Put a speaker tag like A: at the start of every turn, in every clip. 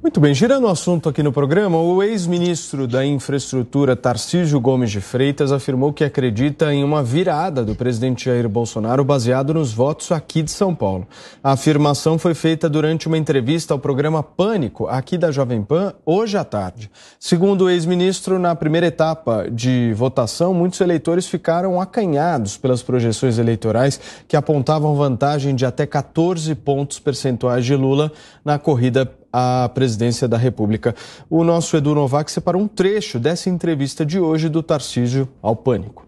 A: Muito bem, girando o assunto aqui no programa, o ex-ministro da Infraestrutura Tarcísio Gomes de Freitas afirmou que acredita em uma virada do presidente Jair Bolsonaro baseado nos votos aqui de São Paulo. A afirmação foi feita durante uma entrevista ao programa Pânico, aqui da Jovem Pan, hoje à tarde. Segundo o ex-ministro, na primeira etapa de votação, muitos eleitores ficaram acanhados pelas projeções eleitorais que apontavam vantagem de até 14 pontos percentuais de Lula na corrida à presidência da República. O nosso Edu Novak separou um trecho dessa entrevista de hoje do Tarcísio ao Pânico.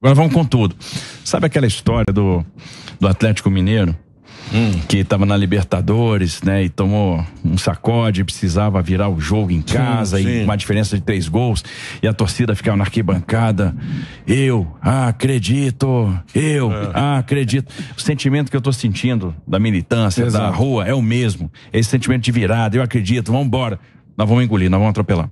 A: Agora vamos com tudo. Sabe aquela história do, do Atlético Mineiro? hum. que estava na Libertadores, né? E tomou um sacode, precisava virar o jogo em casa, sim, sim. e uma diferença de três gols, e a torcida ficava na arquibancada. Eu acredito, eu é. acredito. O sentimento que eu estou sentindo da militância, Exato. da rua, é o mesmo. Esse sentimento de virada, eu acredito, vamos embora. Nós vamos engolir, nós vamos atropelar.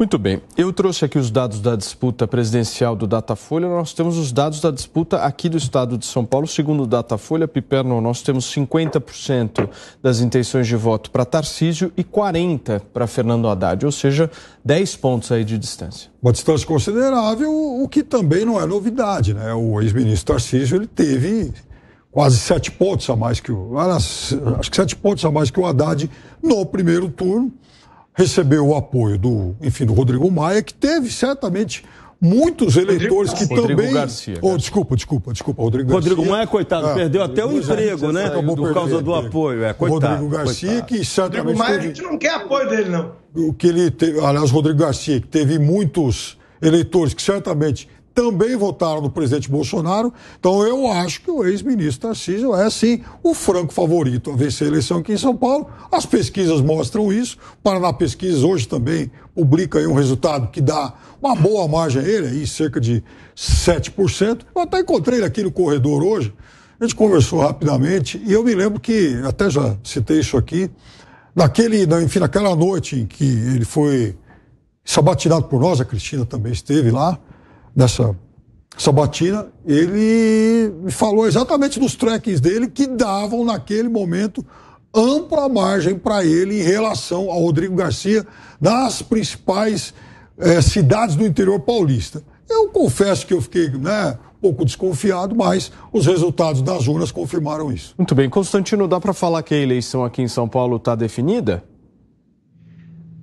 A: Muito bem, eu trouxe aqui os dados da disputa presidencial do Datafolha. Nós temos os dados da disputa aqui do estado de São Paulo. Segundo o Datafolha, Piperno, nós temos 50% das intenções de voto para Tarcísio e 40% para Fernando Haddad, ou seja, 10 pontos aí de distância.
B: Uma distância considerável, o que também não é novidade, né? O ex-ministro Tarcísio ele teve quase sete pontos a mais que o. Acho que sete pontos a mais que o Haddad no primeiro turno recebeu o apoio do, enfim, do Rodrigo Maia, que teve certamente muitos eleitores Rodrigo, que Rodrigo também. Garcia, oh, desculpa, desculpa, desculpa. Rodrigo, Rodrigo Garcia. Maia, coitado, ah, perdeu até o emprego, né? Por perder, causa do
A: apoio. É, coitado, Rodrigo Garcia,
B: coitado. que certamente. Rodrigo Maia, teve, a gente não quer apoio dele, não. Que ele teve, aliás, Rodrigo Garcia, que teve muitos eleitores que certamente também votaram no presidente Bolsonaro. Então eu acho que o ex-ministro Tarcísio é sim o franco favorito a vencer a eleição aqui em São Paulo. As pesquisas mostram isso. O Paraná Pesquisas hoje também publica um resultado que dá uma boa margem a ele, aí cerca de 7%. Eu até encontrei ele aqui no corredor hoje. A gente conversou rapidamente e eu me lembro que, até já citei isso aqui, naquele, enfim, naquela noite em que ele foi sabatinado por nós, a Cristina também esteve lá, dessa sabatina, ele falou exatamente dos trackings dele que davam naquele momento ampla margem para ele em relação ao Rodrigo Garcia nas principais eh, cidades do interior paulista. Eu confesso que eu fiquei, né, pouco desconfiado, mas os resultados das urnas confirmaram isso.
A: Muito bem. Constantino, dá para falar que a eleição aqui em São Paulo está definida?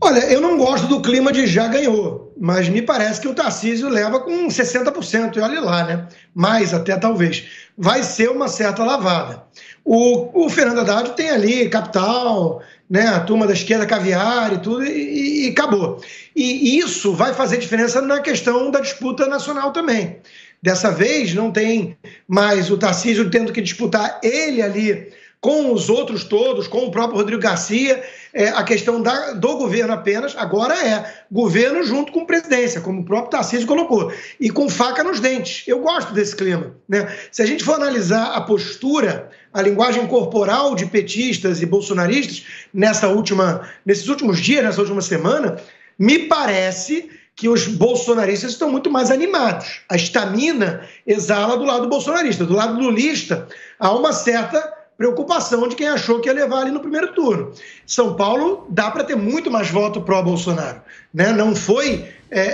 C: Olha, eu não gosto do clima de já ganhou mas me parece que o Tarcísio leva com 60%, e olha lá, né? Mais até talvez. Vai ser uma certa lavada. O, o Fernando Haddad tem ali capital, né? A turma da esquerda caviar e tudo, e, e acabou. E isso vai fazer diferença na questão da disputa nacional também. Dessa vez não tem mais o Tarcísio tendo que disputar ele ali com os outros todos, com o próprio Rodrigo Garcia, é, a questão da, do governo apenas, agora é governo junto com presidência, como o próprio Tarcísio colocou, e com faca nos dentes. Eu gosto desse clima. Né? Se a gente for analisar a postura, a linguagem corporal de petistas e bolsonaristas nessa última, nesses últimos dias, nessa última semana, me parece que os bolsonaristas estão muito mais animados. A estamina exala do lado bolsonarista. Do lado lulista, há uma certa preocupação de quem achou que ia levar ali no primeiro turno. São Paulo dá para ter muito mais voto pró-Bolsonaro. Né? Não foi é, é,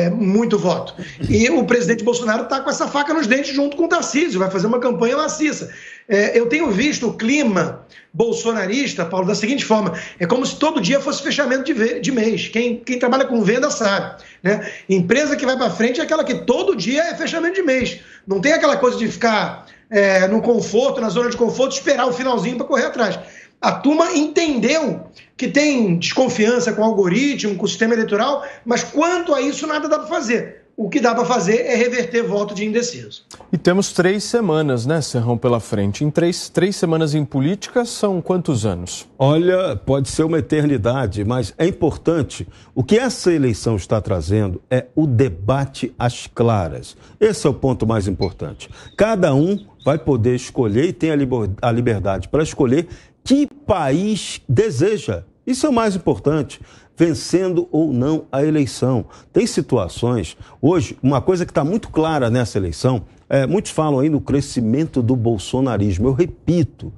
C: é, é, muito voto. E o presidente Bolsonaro está com essa faca nos dentes junto com o Tarcísio, vai fazer uma campanha maciça. É, eu tenho visto o clima bolsonarista, Paulo, da seguinte forma: é como se todo dia fosse fechamento de, de mês. Quem, quem trabalha com venda sabe. Né? Empresa que vai para frente é aquela que todo dia é fechamento de mês. Não tem aquela coisa de ficar é, no conforto, na zona de conforto, esperar o finalzinho para correr atrás. A turma entendeu que tem desconfiança com o algoritmo, com o sistema eleitoral, mas quanto a isso, nada dá para fazer. O que dá para fazer é reverter voto de indeciso. E temos
A: três semanas, né, Serrão, pela frente. Em três, três semanas em política, são quantos anos? Olha, pode ser uma eternidade, mas é importante. O que essa eleição está
D: trazendo é o debate às claras. Esse é o ponto mais importante. Cada um vai poder escolher e tem a liberdade para escolher país deseja. Isso é o mais importante, vencendo ou não a eleição. Tem situações, hoje, uma coisa que está muito clara nessa eleição, é, muitos falam aí no crescimento do bolsonarismo. Eu repito,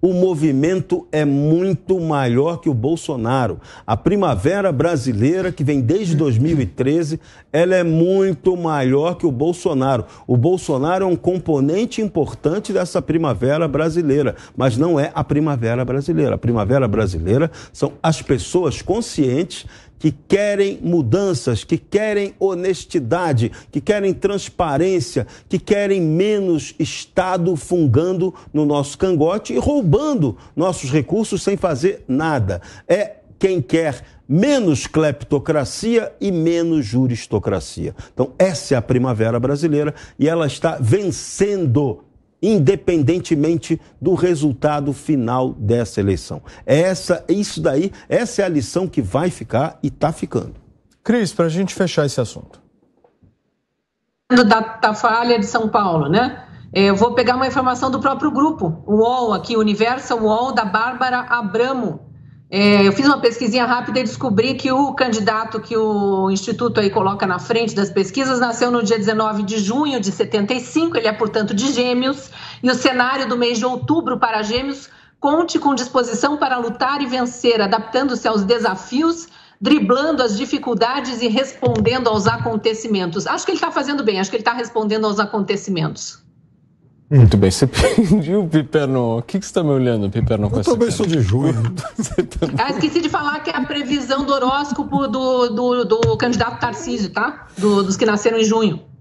D: o movimento é muito maior que o Bolsonaro. A primavera brasileira, que vem desde 2013, ela é muito maior que o Bolsonaro. O Bolsonaro é um componente importante dessa primavera brasileira, mas não é a primavera brasileira. A primavera brasileira são as pessoas conscientes que querem mudanças, que querem honestidade, que querem transparência, que querem menos Estado fungando no nosso cangote e roubando nossos recursos sem fazer nada. É quem quer menos cleptocracia e menos juristocracia. Então, essa é a primavera brasileira e ela está vencendo independentemente do resultado final dessa eleição. É essa, isso daí, essa é a lição que vai ficar e está ficando. Cris, para a
A: gente fechar esse assunto. Da, da falha de São Paulo, né? É, eu vou pegar uma informação do próprio grupo, o UOL aqui, Universal UOL, da Bárbara Abramo, é, eu fiz uma pesquisinha rápida e descobri que o candidato que o Instituto aí coloca na frente das pesquisas nasceu no dia 19 de junho de 75, ele é, portanto, de gêmeos, e o cenário do mês de outubro para gêmeos conte com disposição para lutar e vencer, adaptando-se aos desafios, driblando as dificuldades e respondendo aos acontecimentos. Acho que ele está fazendo bem, acho que ele está respondendo aos acontecimentos. Hum. Muito bem, você pediu Piperno. O que, que você está me olhando, Piperno? Eu também sou de junho. Tá ah, esqueci de falar que é a previsão do horóscopo do, do, do candidato Tarcísio, tá? Do, dos que nasceram em junho.